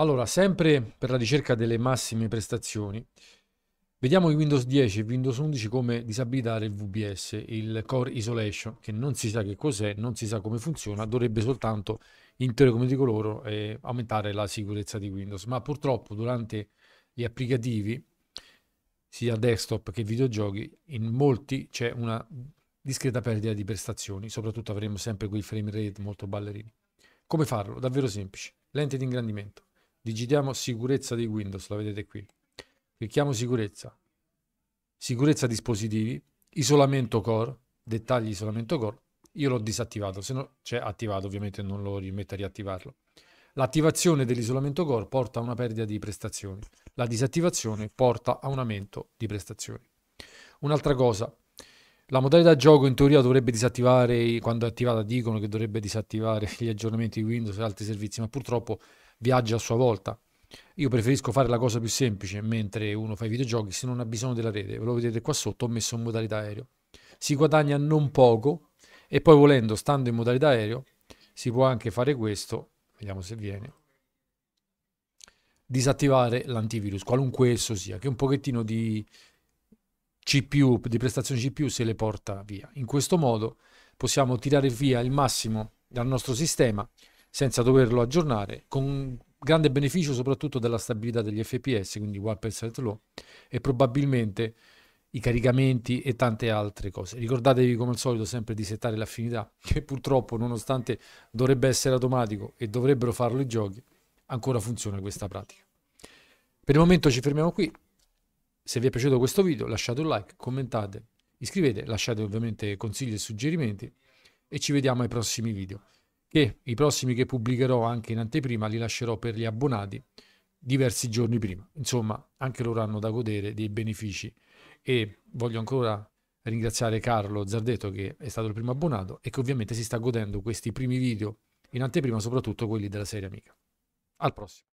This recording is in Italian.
Allora, sempre per la ricerca delle massime prestazioni, vediamo in Windows 10 e Windows 11 come disabilitare il VBS, il Core Isolation, che non si sa che cos'è, non si sa come funziona, dovrebbe soltanto, in teoria come dico loro, eh, aumentare la sicurezza di Windows. Ma purtroppo durante gli applicativi, sia desktop che videogiochi, in molti c'è una discreta perdita di prestazioni, soprattutto avremo sempre quei frame rate molto ballerini. Come farlo? Davvero semplice. Lente di ingrandimento digitiamo sicurezza di Windows, la vedete qui. Clicchiamo sicurezza, sicurezza dispositivi, isolamento core, dettagli isolamento core. Io l'ho disattivato, se no c'è cioè, attivato, ovviamente non lo rimetto a riattivarlo. L'attivazione dell'isolamento core porta a una perdita di prestazioni, la disattivazione porta a un aumento di prestazioni. Un'altra cosa, la modalità gioco in teoria dovrebbe disattivare, quando è attivata dicono che dovrebbe disattivare gli aggiornamenti di Windows e altri servizi, ma purtroppo viaggia a sua volta. Io preferisco fare la cosa più semplice mentre uno fa i videogiochi se non ha bisogno della rete. Ve lo vedete qua sotto, ho messo in modalità aereo. Si guadagna non poco e poi volendo, stando in modalità aereo, si può anche fare questo. Vediamo se viene. Disattivare l'antivirus, qualunque esso sia, che un pochettino di CPU, di prestazioni CPU se le porta via. In questo modo possiamo tirare via il massimo dal nostro sistema senza doverlo aggiornare, con grande beneficio soprattutto della stabilità degli FPS, quindi 1% Low, e probabilmente i caricamenti e tante altre cose. Ricordatevi come al solito sempre di settare l'affinità, che purtroppo nonostante dovrebbe essere automatico e dovrebbero farlo i giochi, ancora funziona questa pratica. Per il momento ci fermiamo qui. Se vi è piaciuto questo video lasciate un like, commentate, iscrivete, lasciate ovviamente consigli e suggerimenti e ci vediamo ai prossimi video che i prossimi che pubblicherò anche in anteprima li lascerò per gli abbonati diversi giorni prima. Insomma, anche loro hanno da godere dei benefici e voglio ancora ringraziare Carlo Zardetto che è stato il primo abbonato e che ovviamente si sta godendo questi primi video in anteprima, soprattutto quelli della serie amica. Al prossimo.